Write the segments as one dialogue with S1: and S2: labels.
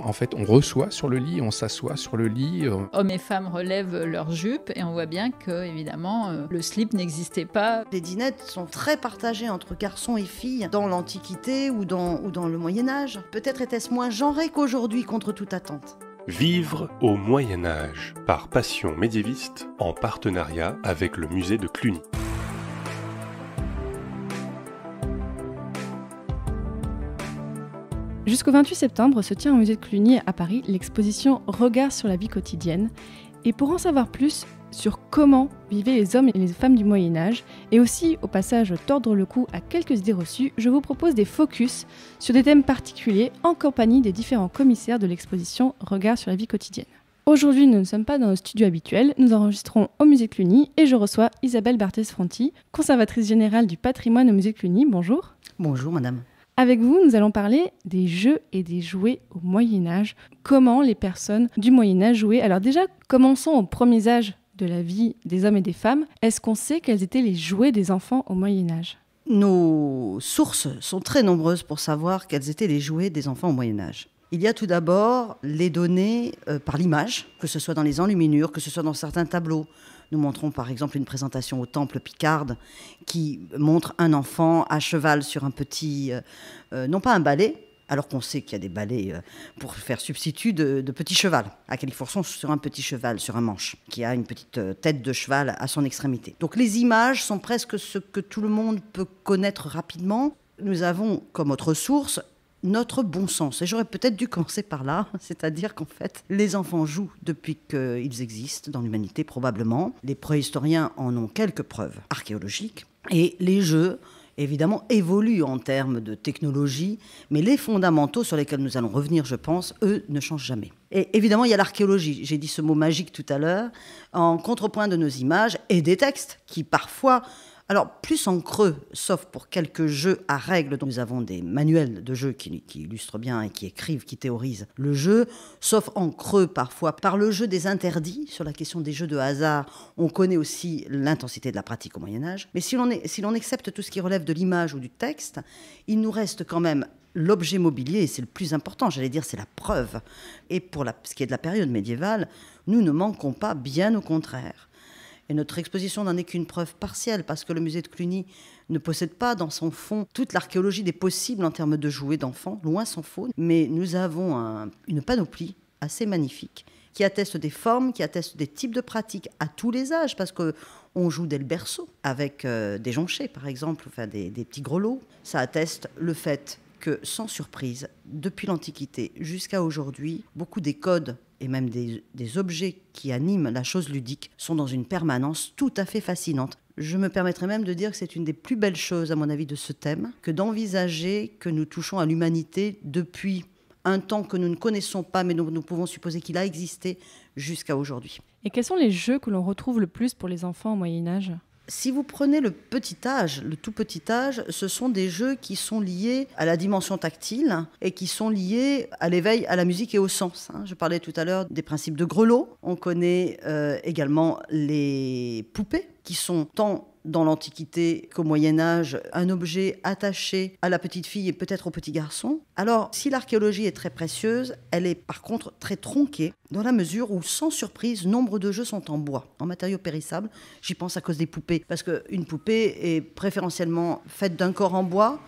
S1: En fait, on reçoit sur le lit, on s'assoit sur le lit. Euh. Hommes et femmes relèvent leurs jupes et on voit bien que, évidemment, euh, le slip n'existait
S2: pas. Les dînettes sont très partagées entre garçons et filles dans l'Antiquité ou dans, ou dans le Moyen-Âge. Peut-être était-ce moins genré qu'aujourd'hui, contre toute attente.
S1: Vivre au Moyen-Âge par Passion médiéviste en partenariat avec le musée de Cluny. Jusqu'au 28 septembre se tient au musée de Cluny à Paris l'exposition Regards sur la vie quotidienne. Et pour en savoir plus sur comment vivaient les hommes et les femmes du Moyen Âge, et aussi au passage tordre le cou à quelques idées reçues, je vous propose des focus sur des thèmes particuliers en compagnie des différents commissaires de l'exposition Regards sur la vie quotidienne. Aujourd'hui, nous ne sommes pas dans nos studios habituels, nous enregistrons au musée Cluny et je reçois Isabelle barthès fronty conservatrice générale du patrimoine au musée Cluny. Bonjour. Bonjour madame. Avec vous, nous allons parler des jeux et des jouets au Moyen Âge. Comment les personnes du Moyen Âge jouaient Alors déjà, commençons au premier âge de la vie des hommes et des femmes. Est-ce qu'on sait quels étaient les jouets des enfants au Moyen Âge
S2: Nos sources sont très nombreuses pour savoir quels étaient les jouets des enfants au Moyen Âge. Il y a tout d'abord les données euh, par l'image, que ce soit dans les enluminures, que ce soit dans certains tableaux, nous montrons par exemple une présentation au temple Picarde qui montre un enfant à cheval sur un petit, euh, euh, non pas un balai, alors qu'on sait qu'il y a des balais euh, pour faire substitut de, petits chevals. À Califourçon, sur un petit cheval, sur un manche, qui a une petite tête de cheval à son extrémité. Donc les images sont presque ce que tout le monde peut connaître rapidement. Nous avons comme autre source notre bon sens. Et j'aurais peut-être dû commencer par là, c'est-à-dire qu'en fait, les enfants jouent depuis qu'ils existent dans l'humanité, probablement. Les préhistoriens en ont quelques preuves archéologiques. Et les jeux, évidemment, évoluent en termes de technologie, mais les fondamentaux sur lesquels nous allons revenir, je pense, eux, ne changent jamais. Et évidemment, il y a l'archéologie, j'ai dit ce mot magique tout à l'heure, en contrepoint de nos images et des textes qui parfois alors, plus en creux, sauf pour quelques jeux à règles, dont nous avons des manuels de jeux qui, illustrent bien et qui écrivent, qui théorisent le jeu, sauf en creux parfois par le jeu des interdits, sur la question des jeux de hasard, on connaît aussi l'intensité de la pratique au Moyen Âge. Mais si l'on accepte tout ce qui relève de l'image ou du texte, il nous reste quand même l'objet mobilier, c'est le plus important, j'allais dire, c'est la preuve. Et pour ce qui est de la période médiévale, nous ne manquons pas, bien au contraire, et notre exposition n'en est qu'une preuve partielle, parce que le musée de Cluny ne possède pas dans son fond toute l'archéologie des possibles en termes de jouets d'enfants, loin sans faune. Mais nous avons une panoplie assez magnifique qui atteste des formes, qui atteste des types de pratiques à tous les âges, parce que on joue dès le berceau avec euh, des jonchets par exemple, enfin des, des petits grelots. Ça atteste le fait que, sans surprise, depuis l'Antiquité jusqu'à aujourd'hui, beaucoup des codes et même des, objets qui animent la chose ludique sont dans une permanence tout à fait fascinante. Je me permettrai même de dire que c'est une des plus belles choses, à mon avis, de ce thème, que d'envisager que nous touchons à l'humanité depuis un temps que nous ne connaissons pas, mais dont nous pouvons supposer qu'il a existé jusqu'à aujourd'hui. Et quels sont les jeux que l'on retrouve le plus pour les enfants au Moyen Âge si vous prenez le petit âge, le tout petit âge, ce sont des jeux qui sont liés à la dimension tactile et qui sont liés à l'éveil, à la musique et au sens. Hein. Je parlais tout à l'heure des principes de Grelot. On connaît euh, également les poupées qui sont tant dans l'Antiquité qu'au Moyen Âge, un objet attaché à la petite fille et peut-être au petit garçon. Alors, si l'archéologie est très précieuse, elle est par contre très tronquée, dans la mesure où, sans surprise, nombre de jeux sont en bois, en matériaux périssables. J'y pense à cause des poupées, parce qu'une poupée est préférentiellement faite d'un corps en bois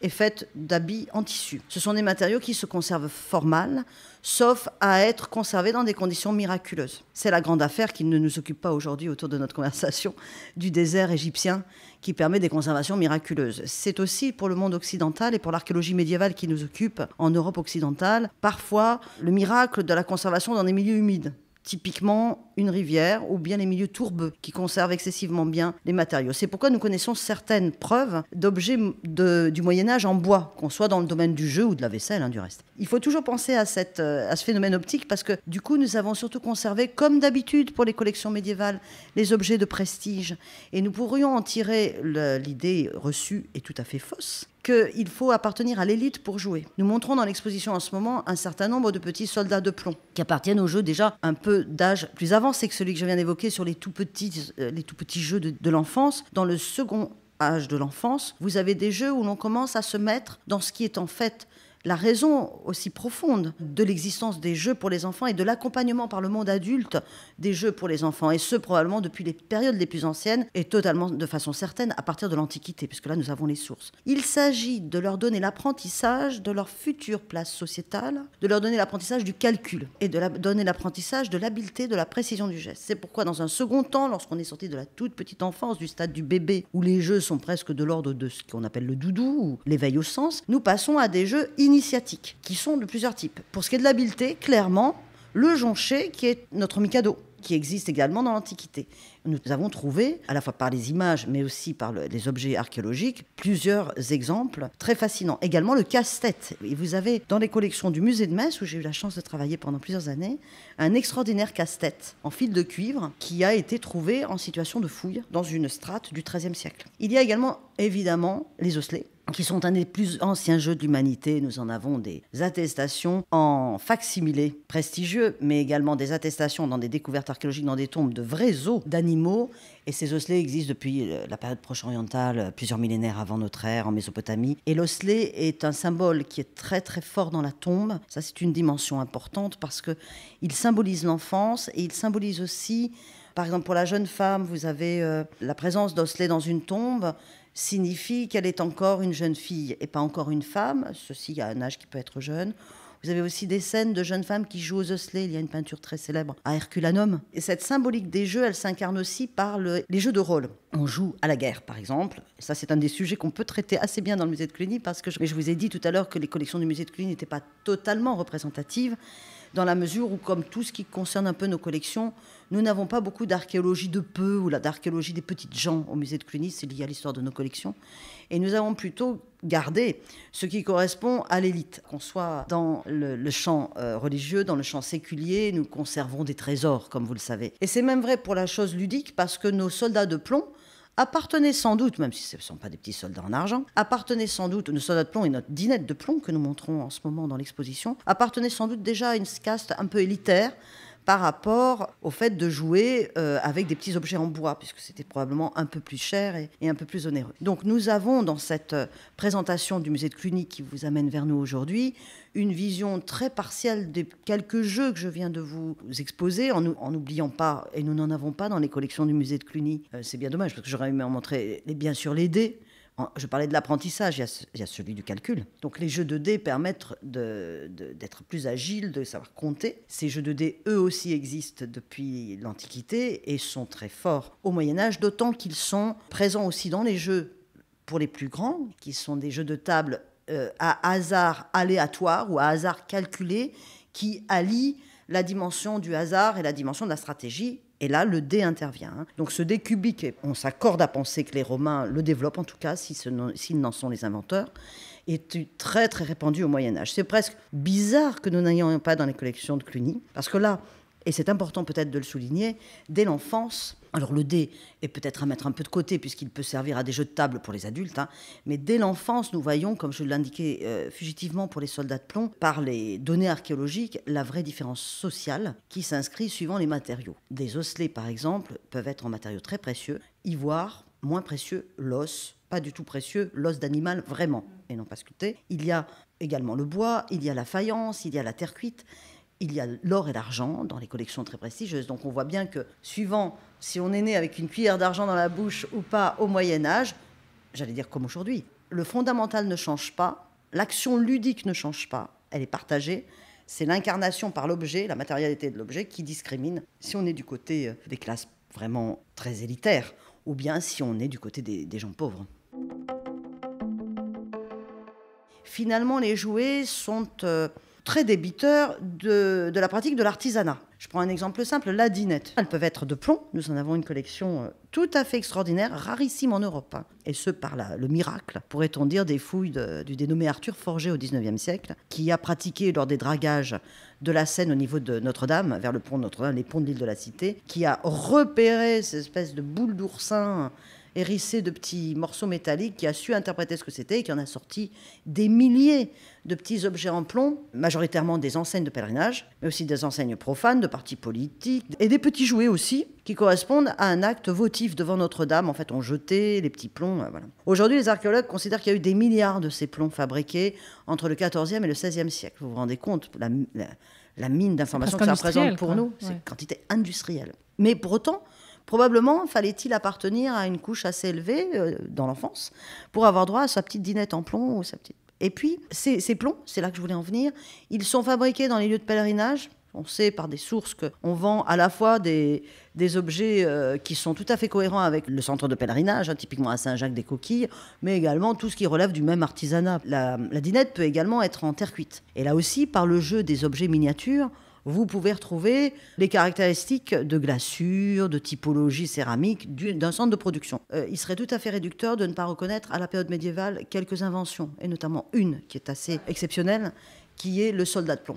S2: est faite d'habits en tissu. Ce sont des matériaux qui se conservent fort mal, sauf à être conservés dans des conditions miraculeuses. C'est la grande affaire qui ne nous occupe pas aujourd'hui autour de notre conversation du désert égyptien qui permet des conservations miraculeuses. C'est aussi pour le monde occidental et pour l'archéologie médiévale qui nous occupe en Europe occidentale, parfois le miracle de la conservation dans des milieux humides. Typiquement une rivière ou bien les milieux tourbeux qui conservent excessivement bien les matériaux. C'est pourquoi nous connaissons certaines preuves d'objets du Moyen Âge en bois, qu'on soit dans le domaine du jeu ou de la vaisselle hein, du reste. Il faut toujours penser à, cette, euh, à ce phénomène optique parce que du coup nous avons surtout conservé, comme d'habitude pour les collections médiévales, les objets de prestige. Et nous pourrions en tirer l'idée reçue est tout à fait fausse qu'il faut appartenir à l'élite pour jouer. Nous montrons dans l'exposition en ce moment un certain nombre de petits soldats de plomb qui appartiennent au jeu déjà un peu d'âge plus avant c'est que celui que je viens d'évoquer sur les tout petits, euh, les tout petits jeux de l'enfance, dans le second âge de l'enfance, vous avez des jeux où l'on commence à se mettre dans ce qui est en fait la raison aussi profonde de l'existence des jeux pour les enfants et de l'accompagnement par le monde adulte des jeux pour les enfants, et ce probablement depuis les périodes les plus anciennes et totalement de façon certaine à partir de l'Antiquité, puisque là nous avons les sources. Il s'agit de leur donner l'apprentissage de leur future place sociétale, de leur donner l'apprentissage du calcul et de leur donner l'apprentissage de l'habileté, de la précision du geste. C'est pourquoi dans un second temps, lorsqu'on est sorti de la toute petite enfance, du stade du bébé, où les jeux sont presque de l'ordre de ce qu'on appelle le doudou ou l'éveil au sens, nous passons à des jeux initiatiques, qui sont de plusieurs types. Pour ce qui est de l'habileté, clairement, le jonché, qui est notre mikado, qui existe également dans l'Antiquité. Nous avons trouvé, à la fois par les images, mais aussi par les objets archéologiques, plusieurs exemples très fascinants. Également le casse-tête. Et vous avez dans les collections du musée de Metz, où j'ai eu la chance de travailler pendant plusieurs années, un extraordinaire casse-tête en fil de cuivre qui a été trouvé en situation de fouille dans une strate du XIIIe siècle. Il y a également, évidemment, les osselets qui sont un des plus anciens jeux de l'humanité. Nous en avons des attestations en facsimilé prestigieux, mais également des attestations dans des découvertes archéologiques, dans des tombes de vrais os d'animaux. Et ces osselets existent depuis euh, la période proche orientale, euh, plusieurs millénaires avant notre ère, en Mésopotamie. Et l'osselet est un symbole qui est très très fort dans la tombe. Ça, c'est une dimension importante parce que il symbolise l'enfance et il symbolise aussi par exemple, pour la jeune femme, vous avez euh, la présence d'osselet dans une tombe signifie qu'elle est encore une jeune fille et pas encore une femme. Ceci a un âge qui peut être jeune. Vous avez aussi des scènes de jeunes femmes qui jouent aux osselets. Il y a une peinture très célèbre à Herculanum. Et cette symbolique des jeux, elle s'incarne aussi par les jeux de rôle. On joue à la guerre, par exemple. ça, c'est un des sujets qu'on peut traiter assez bien dans le musée de Cluny, parce que je vous ai dit tout à l'heure que les collections du musée de Cluny n'étaient pas totalement représentatives, dans la mesure où, comme tout ce qui concerne un peu nos collections, nous n'avons pas beaucoup d'archéologie de peu ou d'archéologie des petites gens au musée de Cluny, c'est lié à l'histoire de nos collections. Et nous avons plutôt gardé ce qui correspond à l'élite. Qu'on soit dans le, champ euh, religieux, dans le champ séculier, nous conservons des trésors, comme vous le savez. Et c'est même vrai pour la chose ludique, parce que nos soldats de plomb appartenaient sans doute, même si ce ne sont pas des petits soldats en argent, appartenaient sans doute, nos soldats de plomb et notre dinette de plomb que nous montrons en ce moment dans l'exposition, appartenaient sans doute déjà à une caste un peu élitaire, par rapport au fait de jouer euh, avec des petits objets en bois, puisque c'était probablement un peu plus cher et, un peu plus onéreux. Donc nous avons dans cette euh, présentation du musée de Cluny qui vous amène vers nous aujourd'hui une vision très partielle des quelques jeux que je viens de vous exposer, en, n'oubliant pas, et nous n'en avons pas dans les collections du musée de Cluny, euh, c'est bien dommage, parce que j'aurais aimé en montrer les, bien sûr les dés, je parlais de l'apprentissage, il, y a celui du calcul. Donc les jeux de dés permettent d'être plus agiles, de savoir compter. Ces jeux de dés, eux aussi, existent depuis l'Antiquité et sont très forts au Moyen Âge, d'autant qu'ils sont présents aussi dans les jeux pour les plus grands, qui sont des jeux de table euh, à hasard aléatoire ou à hasard calculé, qui allient la dimension du hasard et la dimension de la stratégie et là, le dé intervient. Hein. Donc ce dé cubique, on s'accorde à penser que les Romains le développent, en tout cas, s'ils n'en sont les inventeurs, est très très répandu au Moyen Âge. C'est presque bizarre que nous n'ayons pas dans les collections de Cluny, parce que là, et c'est important peut-être de le souligner, dès l'enfance. Alors le dé est peut-être à mettre un peu de côté puisqu'il peut servir à des jeux de table pour les adultes, hein, mais dès l'enfance, nous voyons, comme je l'indiquais euh, fugitivement pour les soldats de plomb, par les données archéologiques, la vraie différence sociale qui s'inscrit suivant les matériaux. Des osselets, par exemple, peuvent être en matériaux très précieux, ivoire, moins précieux, l'os, pas du tout précieux, l'os d'animal vraiment, et non pas sculpté. Il y a également le bois, il y a la faïence, il y a la terre cuite il y a l'or et l'argent dans les collections très prestigieuses. Donc on voit bien que suivant si on est né avec une cuillère d'argent dans la bouche ou pas au Moyen Âge, j'allais dire comme aujourd'hui, le fondamental ne change pas, l'action ludique ne change pas, elle est partagée. C'est l'incarnation par l'objet, la matérialité de l'objet qui discrimine si on est du côté euh, des classes vraiment très élitaires ou bien si on est du côté des, gens pauvres finalement, les jouets sont euh, très débiteurs de, la pratique de l'artisanat. Je prends un exemple simple, la dinette. Elles peuvent être de plomb, nous en avons une collection euh, tout à fait extraordinaire, rarissime en Europe. Hein. Et ce, par le miracle, pourrait-on dire, des fouilles du dénommé Arthur Forger au XIXe siècle, qui a pratiqué lors des dragages de la Seine au niveau de Notre-Dame, vers le pont de Notre-Dame, les ponts de l'île de la Cité, qui a repéré ces espèces de boules d'oursin hérissé de petits morceaux métalliques, qui a su interpréter ce que c'était et qui en a sorti des milliers de petits objets en plomb, majoritairement des enseignes de pèlerinage, mais aussi des enseignes profanes, de partis politiques, et des petits jouets aussi, qui correspondent à un acte votif devant Notre-Dame. En fait, on jetait les petits plombs. Euh, Aujourd'hui, les archéologues considèrent qu'il y a eu des milliards de ces plombs fabriqués entre le XIVe et le XVIe siècle. Vous vous rendez compte la, mine d'informations que ça représente pour nous, c'est une quantité industrielle. Mais pour autant, Probablement fallait-il appartenir à une couche assez élevée euh, dans l'enfance pour avoir droit à sa petite dinette en plomb ou sa petite. Et puis ces, plombs, c'est là que je voulais en venir, ils sont fabriqués dans les lieux de pèlerinage. On sait par des sources qu'on vend à la fois des, des objets euh, qui sont tout à fait cohérents avec le centre de pèlerinage, hein, typiquement à Saint-Jacques des coquilles, mais également tout ce qui relève du même artisanat. la dinette peut également être en terre cuite. Et là aussi, par le jeu des objets miniatures, vous pouvez retrouver les caractéristiques de glaçure, de typologie céramique d'un centre de production. Euh, il serait tout à fait réducteur de ne pas reconnaître à la période médiévale quelques inventions, et notamment une qui est assez exceptionnelle, qui est le soldat de plomb.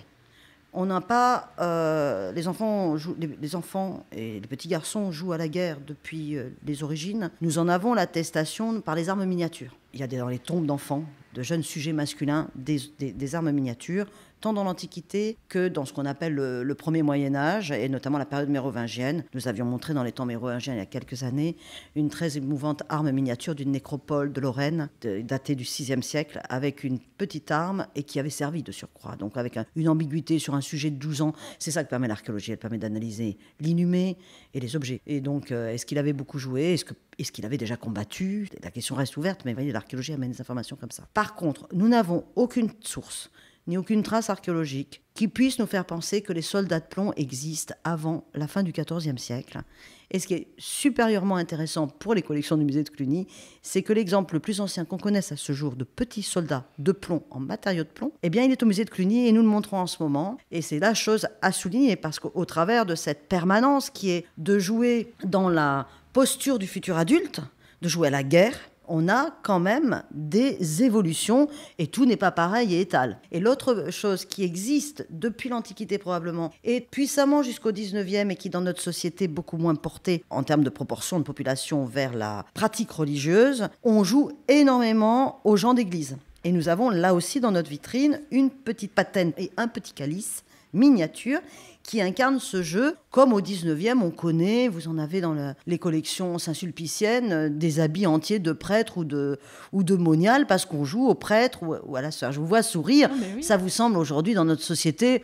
S2: On n'a pas. Euh, les, enfants les, enfants et les petits garçons jouent à la guerre depuis euh, les origines. Nous en avons l'attestation par les armes miniatures il y a dans les tombes d'enfants, de jeunes sujets masculins, des, armes miniatures, tant dans l'Antiquité que dans ce qu'on appelle le, premier Moyen Âge, et notamment la période mérovingienne. Nous avions montré dans les temps mérovingiens il y a quelques années une très émouvante arme miniature d'une nécropole de Lorraine, datée du VIe siècle, avec une petite arme et qui avait servi de surcroît, donc avec une ambiguïté sur un sujet de 12 ans. C'est ça que permet l'archéologie, elle permet d'analyser l'inhumé et les objets. Et donc, euh, est-ce qu'il avait beaucoup joué Est-ce que est-ce qu'il avait déjà combattu La question reste ouverte, mais l'archéologie amène des informations comme ça. Par contre, nous n'avons aucune source ni aucune trace archéologique qui puisse nous faire penser que les soldats de plomb existent avant la fin du XIVe siècle. Et ce qui est supérieurement intéressant pour les collections du musée de Cluny, c'est que l'exemple le plus ancien qu'on connaisse à ce jour de petits soldats de plomb en matériaux de plomb, eh bien, il est au musée de Cluny et nous le montrons en ce moment. Et c'est la chose à souligner parce qu'au travers de cette permanence qui est de jouer dans la posture du futur adulte, de jouer à la guerre, on a quand même des évolutions et tout n'est pas pareil et étal. Et l'autre chose qui existe depuis l'Antiquité probablement et puissamment jusqu'au 19e et qui dans notre société est beaucoup moins portée en termes de proportion de population vers la pratique religieuse, on joue énormément aux gens d'église. Et nous avons là aussi dans notre vitrine une petite patène et un petit calice miniature qui incarne ce jeu, comme au 19e, on connaît, vous en avez dans les collections saint sulpicienne euh, des habits entiers de prêtre ou de, ou de moniales, parce qu'on joue au prêtre ou, à la Je vous vois sourire, ah, ça vous semble aujourd'hui dans notre société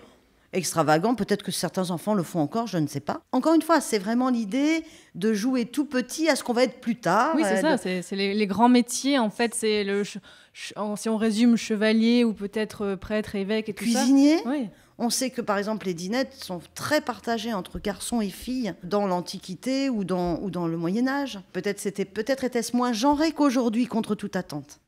S2: extravagant, peut-être que certains enfants le font encore, je ne sais pas. Encore une
S1: fois, c'est vraiment l'idée de jouer
S2: tout petit à ce qu'on va être plus tard. Oui, c'est euh, ça,
S1: c'est les, grands métiers, en fait, c'est le... Si on résume chevalier ou peut-être euh, prêtre, évêque et tout ça. Cuisinier on sait que par exemple les dinettes sont très partagées entre garçons
S2: et filles dans l'Antiquité ou dans, le Moyen Âge. Peut-être peut-être était-ce moins genré qu'aujourd'hui
S1: contre toute attente.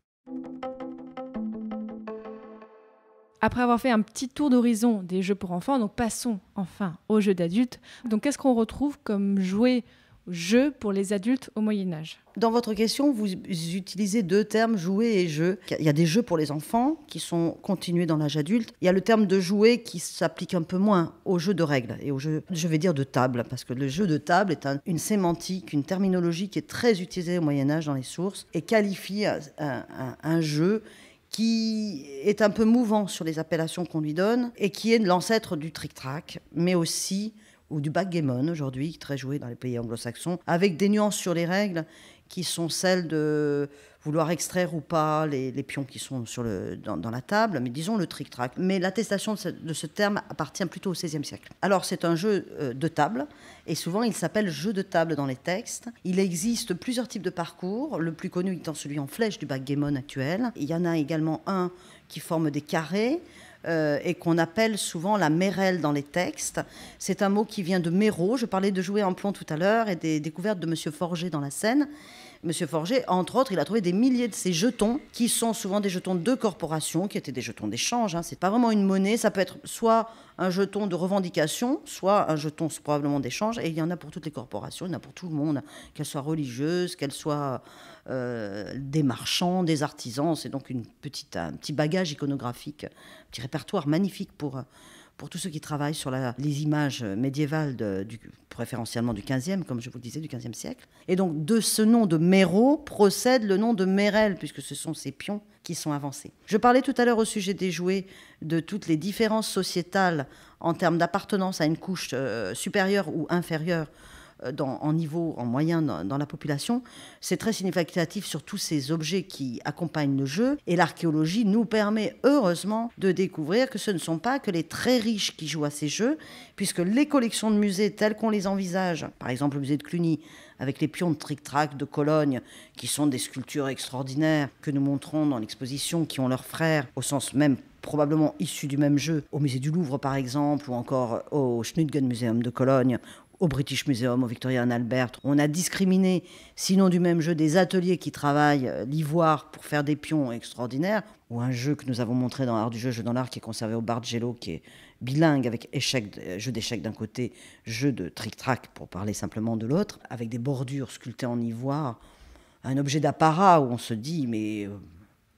S1: Après avoir fait un petit tour d'horizon des jeux pour enfants, nous passons enfin aux jeux d'adultes. Donc qu'est-ce qu'on retrouve comme jouets jeu pour les adultes au Moyen Âge. Dans votre question, vous
S2: utilisez deux termes, jouer et jeu. Il y a des jeux pour les enfants qui sont continués dans l'âge adulte. Il y a le terme de jouer qui s'applique un peu moins aux jeux de règles et aux jeux, je vais dire de table, parce que le jeu de table est une sémantique, une terminologie qui est très utilisée au Moyen Âge dans les sources et qualifie un, jeu qui est un peu mouvant sur les appellations qu'on lui donne et qui est l'ancêtre du trick-track mais aussi ou du backgammon aujourd'hui, très joué dans les pays anglo-saxons, avec des nuances sur les règles qui sont celles de vouloir extraire ou pas les, pions qui sont sur le, dans, la table, mais disons le trick-track. Mais l'attestation de, de, ce terme appartient plutôt au XVIe siècle. Alors c'est un jeu euh, de table, et souvent il s'appelle jeu de table dans les textes. Il existe plusieurs types de parcours, le plus connu étant celui en flèche du backgammon actuel. Il y en a également un qui forme des carrés euh, et qu'on appelle souvent la mérelle dans les textes. C'est un mot qui vient de méro. Je parlais de jouer en plomb tout à l'heure et des découvertes de M. Forger dans la scène. Monsieur Forger, entre autres, il a trouvé des milliers de ces jetons qui sont souvent des jetons de corporations, qui étaient des jetons d'échange. Hein. C'est pas vraiment une monnaie. Ça peut être soit un jeton de revendication, soit un jeton probablement d'échange. Et il y en a pour toutes les corporations, il y en a pour tout le monde, qu'elles soient religieuses, qu'elles soient euh, des marchands, des artisans. C'est donc une petite, un petit bagage iconographique, un petit répertoire magnifique pour pour tous ceux qui travaillent sur les images médiévales, du, préférentiellement du 15e, comme je vous le disais, du 15e siècle. Et donc de ce nom de Méro procède le nom de Mérel, puisque ce sont ces pions qui sont avancés. Je parlais tout à l'heure au sujet des jouets de toutes les différences sociétales en termes d'appartenance à une couche euh, supérieure ou inférieure euh, en niveau, en moyen dans, la population. C'est très significatif sur tous ces objets qui accompagnent le jeu. Et l'archéologie nous permet heureusement de découvrir que ce ne sont pas que les très riches qui jouent à ces jeux, puisque les collections de musées telles qu'on les envisage, par exemple le musée de Cluny, avec les pions de Tric-Trac de Cologne, qui sont des sculptures extraordinaires que nous montrons dans l'exposition, qui ont leurs frères, au sens même probablement issus du même jeu, au musée du Louvre par exemple, ou encore au Schnütgen Museum de Cologne, au British Museum, au Victoria and Albert. On a discriminé, sinon du même jeu, des ateliers qui travaillent euh, l'ivoire pour faire des pions extraordinaires, ou un jeu que nous avons montré dans l'art du jeu, jeu dans l'art, qui est conservé au Bargello, qui est bilingue avec échec, euh, jeu d'échecs d'un côté, jeu de trick-track pour parler simplement de l'autre, avec des bordures sculptées en ivoire, un objet d'apparat où on se dit, mais euh,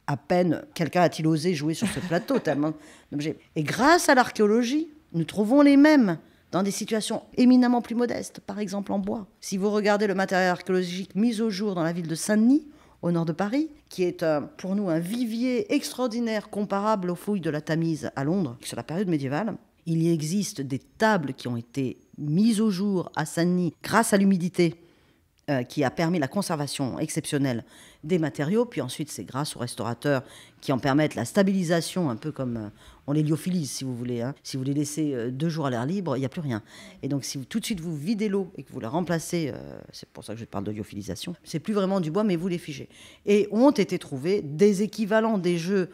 S2: à peine quelqu'un a-t-il osé jouer sur ce plateau tellement d'objets. Et grâce à l'archéologie, nous trouvons les mêmes dans des situations éminemment plus modestes, par exemple en bois. Si vous regardez le matériel archéologique mis au jour dans la ville de Saint-Denis, au nord de Paris, qui est euh, pour nous un vivier extraordinaire comparable aux fouilles de la Tamise à Londres sur la période médiévale. Il y existe des tables qui ont été mises au jour à Saint-Denis grâce à l'humidité euh, qui a permis la conservation exceptionnelle des matériaux. Puis ensuite, c'est grâce aux restaurateurs qui en permettent la stabilisation, un peu comme on euh, les lyophilise, si vous voulez. Hein. Si vous les laissez euh, deux jours à l'air libre, il n'y a plus rien. Et donc, si vous, tout de suite vous videz l'eau et que vous la remplacez, c'est pour ça que je parle de lyophilisation, c'est plus vraiment du bois, mais vous les figez. Et ont été trouvés des équivalents des jeux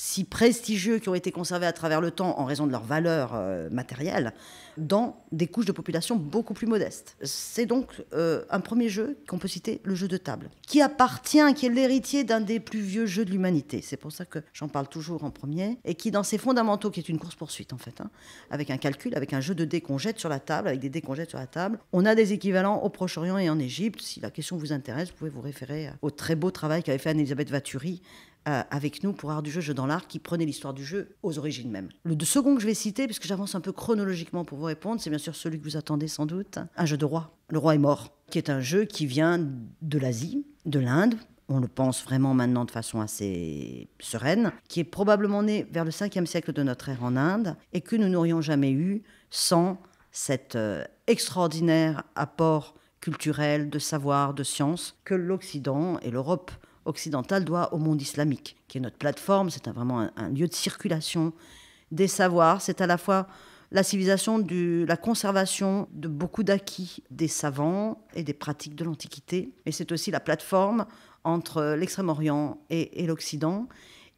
S2: si prestigieux qui ont été conservés à travers le temps en raison de leur valeur euh, matérielle dans des couches de population beaucoup plus modestes. C'est donc euh, un premier jeu qu'on peut citer le jeu de table, qui appartient, qui est l'héritier d'un des plus vieux jeux de l'humanité. C'est pour ça que j'en parle toujours en premier, et qui dans ses fondamentaux, qui est une course-poursuite en fait, hein, avec un calcul, avec un jeu de dés qu'on jette sur la table, avec des dés qu'on jette sur la table, on a des équivalents au Proche-Orient et en Égypte. Si la question vous intéresse, vous pouvez vous référer euh, au très beau travail qu'avait fait Anne-Elisabeth Vaturi euh, avec nous pour Art du jeu, Jeu dans l'art, qui prenait l'histoire du jeu aux origines même. Le second que je vais citer, puisque j'avance un peu chronologiquement pour vous répondre, c'est bien sûr celui que vous attendez sans doute, un jeu de roi. Le roi est mort, qui est un jeu qui vient de l'Asie, de l'Inde, on le pense vraiment maintenant de façon assez sereine, qui est probablement né vers le 5e siècle de notre ère en Inde, et que nous n'aurions jamais eu sans cet euh, extraordinaire apport culturel, de savoir, de science que l'Occident et l'Europe occidentale doit au monde islamique, qui est notre plateforme. C'est vraiment un, lieu de circulation des savoirs. C'est à la fois la civilisation, du, la conservation de beaucoup d'acquis des savants et des pratiques de l'Antiquité. Mais c'est aussi la plateforme entre l'Extrême-Orient et l'Occident.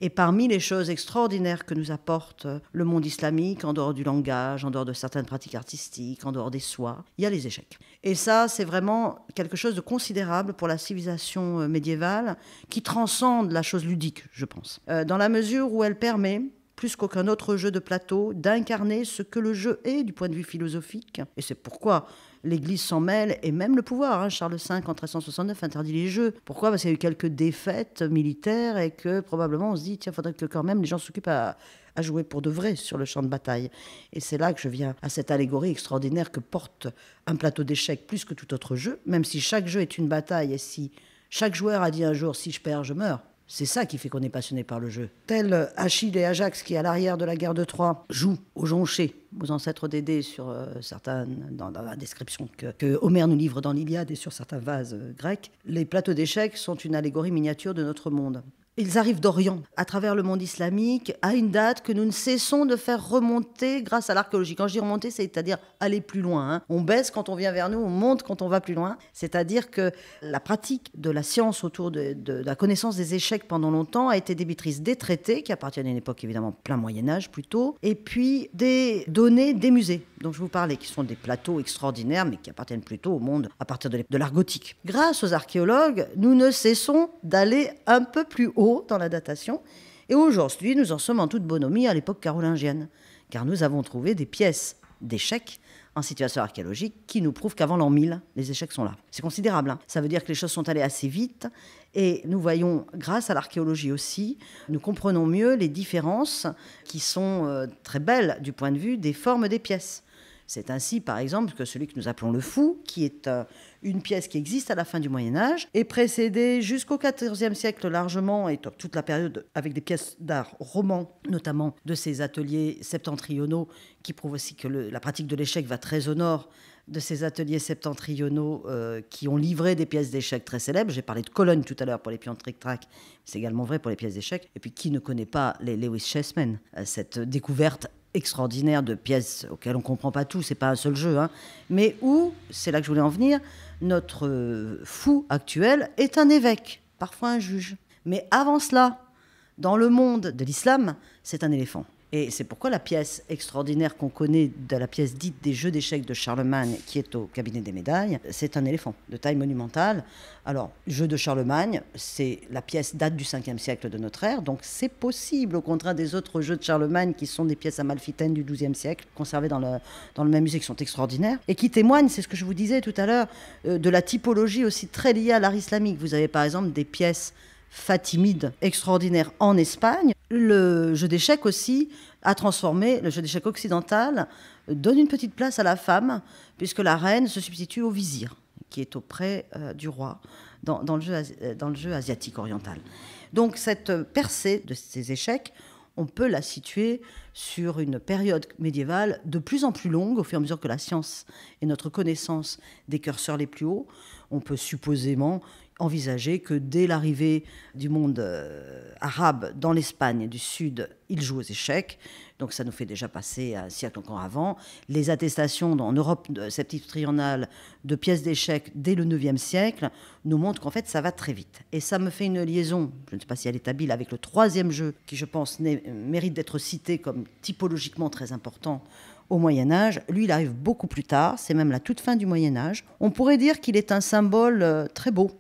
S2: Et parmi les choses extraordinaires que nous apporte euh, le monde islamique, en dehors du langage, en dehors de certaines pratiques artistiques, en dehors des soies, il y a les échecs. Et ça, c'est vraiment quelque chose de considérable pour la civilisation euh, médiévale qui transcende la chose ludique, je pense. Euh, dans la mesure où elle permet plus qu'aucun autre jeu de plateau, d'incarner ce que le jeu est du point de vue philosophique. Et c'est pourquoi l'Église s'en mêle, et même le pouvoir. Hein. Charles V, en 1369, interdit les jeux. Pourquoi Parce qu'il y a eu quelques défaites militaires et que probablement on se dit, tiens, faudrait que quand même les gens s'occupent à, à jouer pour de vrai sur le champ de bataille. Et c'est là que je viens à cette allégorie extraordinaire que porte un plateau d'échecs plus que tout autre jeu, même si chaque jeu est une bataille et si chaque joueur a dit un jour, si je perds, je meurs c'est ça qui fait qu'on est passionné par le jeu. Tel Achille et Ajax qui, à l'arrière de la guerre de Troie, jouent aux jonchés, aux ancêtres d'Édée, sur euh, dans, la description que, Homère nous livre dans l'Iliade et sur certains vases euh, grecs, les plateaux d'échecs sont une allégorie miniature de notre monde. Ils arrivent d'Orient, à travers le monde islamique, à une date que nous ne cessons de faire remonter grâce à l'archéologie. Quand je dis remonter, c'est-à-dire aller plus loin. Hein. On baisse quand on vient vers nous, on monte quand on va plus loin. C'est-à-dire que la pratique de la science autour de, de la connaissance des échecs pendant longtemps a été débitrice des traités, qui appartiennent à une époque évidemment plein Moyen-Âge plutôt, et puis des données des musées dont je vous parlais, qui sont des plateaux extraordinaires, mais qui appartiennent plutôt au monde à partir de l'art gothique. Grâce aux archéologues, nous ne cessons d'aller un peu plus haut dans la datation. Et aujourd'hui, nous en sommes en toute bonhomie à l'époque carolingienne, car nous avons trouvé des pièces d'échecs en situation archéologique qui nous prouvent qu'avant l'an 1000, les échecs sont là. C'est considérable. Hein. Ça veut dire que les choses sont allées assez vite et nous voyons, grâce à l'archéologie aussi, nous comprenons mieux les différences qui sont euh, très belles du point de vue des formes des pièces. C'est ainsi, par exemple, que celui que nous appelons le fou, qui est euh, une pièce qui existe à la fin du Moyen Âge, est précédé jusqu'au XIVe siècle largement, et toute la période avec des pièces d'art roman, notamment de ces ateliers septentrionaux, qui prouvent aussi que la pratique de l'échec va très au nord de ces ateliers septentrionaux euh, qui ont livré des pièces d'échec très célèbres. J'ai parlé de Cologne tout à l'heure pour les pièces de tric c'est également vrai pour les pièces d'échec. Et puis qui ne connaît pas les Lewis Chessmen, euh, cette découverte extraordinaire de pièces auxquelles on ne comprend pas tout, c'est pas un seul jeu, hein, mais où, c'est là que je voulais en venir, notre euh, fou actuel est un évêque, parfois un juge. Mais avant cela, dans le monde de l'islam, c'est un éléphant. Et c'est pourquoi la pièce extraordinaire qu'on connaît de la pièce dite des Jeux d'échecs de Charlemagne, qui est au cabinet des médailles, c'est un éléphant de taille monumentale. Alors, jeu de Charlemagne, c'est la pièce date du 5e siècle de notre ère, donc c'est possible, au contraire des autres Jeux de Charlemagne, qui sont des pièces amalfitaines du 12e siècle, conservées dans le, dans le même musée, qui sont extraordinaires, et qui témoignent, c'est ce que je vous disais tout à l'heure, euh, de la typologie aussi très liée à l'art islamique. Vous avez par exemple des pièces fatimide extraordinaire en Espagne. Le jeu d'échecs aussi a transformé le jeu d'échecs occidental, donne une petite place à la femme, puisque la reine se substitue au vizir, qui est auprès euh, du roi dans, le jeu, euh, dans le jeu asiatique oriental. Donc cette percée de ces échecs, on peut la situer sur une période médiévale de plus en plus longue au fur et à mesure que la science et notre connaissance des curseurs les plus hauts. On peut supposément envisager que dès l'arrivée du monde euh, arabe dans l'Espagne du Sud, il joue aux échecs. Donc ça nous fait déjà passer un siècle encore avant. Les attestations en Europe septentrionale de pièces d'échecs dès le 9e siècle nous montrent qu'en fait ça va très vite. Et ça me fait une liaison, je ne sais pas si elle est habile, avec le troisième jeu qui je pense mérite d'être cité comme typologiquement très important au Moyen Âge. Lui, il arrive beaucoup plus tard, c'est même la toute fin du Moyen Âge. On pourrait dire qu'il est un symbole euh, très beau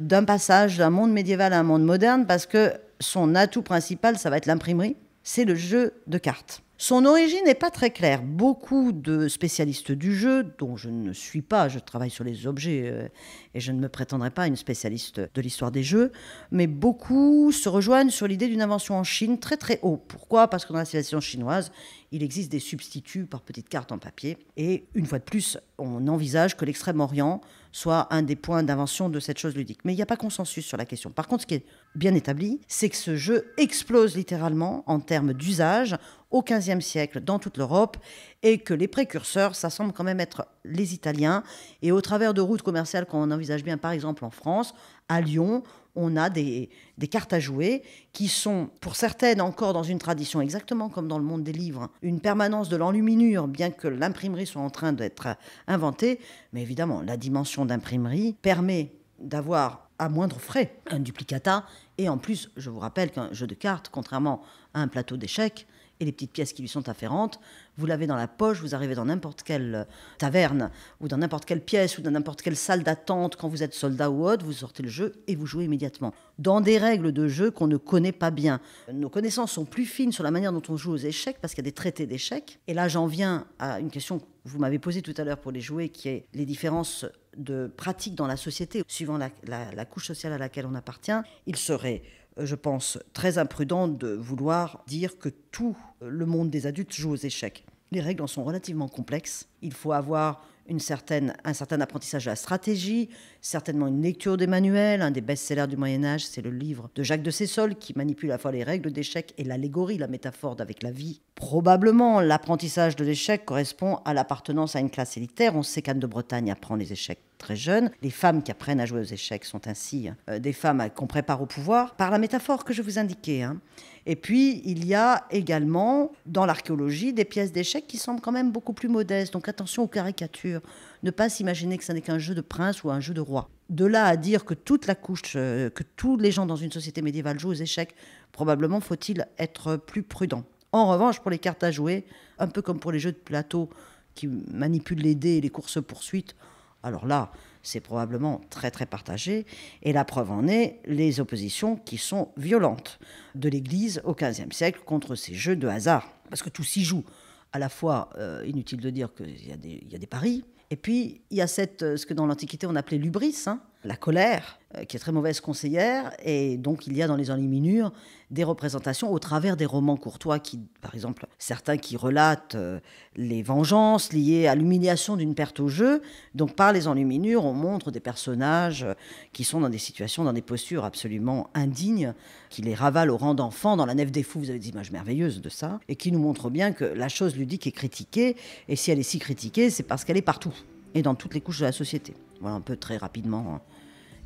S2: d'un passage d'un monde médiéval à un monde moderne, parce que son atout principal, ça va être l'imprimerie, c'est le jeu de cartes. Son origine n'est pas très claire. Beaucoup de spécialistes du jeu, dont je ne suis pas, je travaille sur les objets euh, et je ne me prétendrai pas une spécialiste de l'histoire des jeux, mais beaucoup se rejoignent sur l'idée d'une invention en Chine très très haut. Pourquoi Parce que dans la civilisation chinoise, il existe des substituts par petites cartes en papier. Et une fois de plus, on envisage que l'extrême-orient soit un des points d'invention de cette chose ludique. Mais il n'y a pas consensus sur la question. Par contre, ce qui est bien établi, c'est que ce jeu explose littéralement en termes d'usage au XVe siècle dans toute l'Europe et que les précurseurs, ça semble quand même être les Italiens. Et au travers de routes commerciales, qu'on envisage bien, par exemple en France, à Lyon, on a des, cartes à jouer qui sont, pour certaines, encore dans une tradition exactement comme dans le monde des livres, une permanence de l'enluminure, bien que l'imprimerie soit en train d'être inventée. Mais évidemment, la dimension d'imprimerie permet d'avoir à moindre frais. Un duplicata, et en plus, je vous rappelle qu'un jeu de cartes, contrairement à un plateau d'échecs, et les petites pièces qui lui sont afférentes, vous l'avez dans la poche, vous arrivez dans n'importe quelle euh, taverne, ou dans n'importe quelle pièce, ou dans n'importe quelle salle d'attente, quand vous êtes soldat ou autre, vous sortez le jeu et vous jouez immédiatement. Dans des règles de jeu qu'on ne connaît pas bien. Nos connaissances sont plus fines sur la manière dont on joue aux échecs, parce qu'il y a des traités d'échecs. Et là, j'en viens à une question que vous m'avez posée tout à l'heure pour les jouets, qui est les différences de pratiques dans la société, suivant la, couche sociale à laquelle on appartient, il serait euh, je pense, très imprudent de vouloir dire que tout le monde des adultes joue aux échecs. Les règles en sont relativement complexes. Il faut avoir certaine, un certain apprentissage de la stratégie, certainement une lecture des manuels. Un des best-sellers du Moyen Âge, c'est le livre de Jacques de Sessol qui manipule à la fois les règles d'échec et l'allégorie, la métaphore d'avec la vie. Probablement, l'apprentissage de l'échec correspond à l'appartenance à une classe élitaire. On sait qu'Anne de Bretagne apprend les échecs très jeunes. Les femmes qui apprennent à jouer aux échecs sont ainsi euh, des femmes qu'on prépare au pouvoir par la métaphore que je vous indiquais. Hein, et puis, il y a également, dans l'archéologie, des pièces d'échecs qui semblent quand même beaucoup plus modestes. Donc attention aux caricatures. Ne pas s'imaginer que ce n'est qu'un jeu de prince ou un jeu de roi. De là à dire que toute la couche, euh, que tous les gens dans une société médiévale jouent aux échecs, probablement faut-il être plus prudent. En revanche, pour les cartes à jouer, un peu comme pour les jeux de plateau qui manipulent les dés et les courses-poursuites, alors là, c'est probablement très très partagé. Et la preuve en est les oppositions qui sont violentes de l'Église au XVe siècle contre ces jeux de hasard. Parce que tout s'y joue. À la fois, euh, inutile de dire qu'il y, a des paris, et puis il y a cette, euh, ce que dans l'Antiquité on appelait l'ubris. Hein, la colère, euh, qui est très mauvaise conseillère, et donc il y a dans les enluminures des représentations au travers des romans courtois, qui, par exemple, certains qui relatent euh, les vengeances liées à l'humiliation d'une perte au jeu. Donc par les enluminures, on montre des personnages euh, qui sont dans des situations, dans des postures absolument indignes, qui les ravalent au rang d'enfants. Dans la nef des fous, vous avez des images merveilleuses de ça, et qui nous montrent bien que la chose ludique est critiquée, et si elle est si critiquée, c'est parce qu'elle est partout et dans toutes les couches de la société. Voilà un peu très rapidement hein,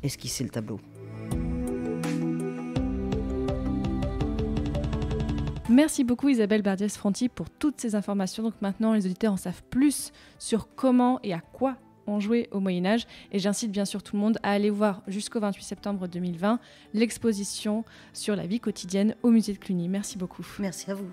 S2: esquisser le tableau.
S1: Merci beaucoup Isabelle bardiès fronti pour toutes ces informations. Donc maintenant, les auditeurs en savent plus sur comment et à quoi on jouait au Moyen Âge. Et j'incite bien sûr tout le monde à aller voir jusqu'au 28 septembre 2020 l'exposition sur la vie quotidienne au musée de Cluny. Merci beaucoup. Merci à vous.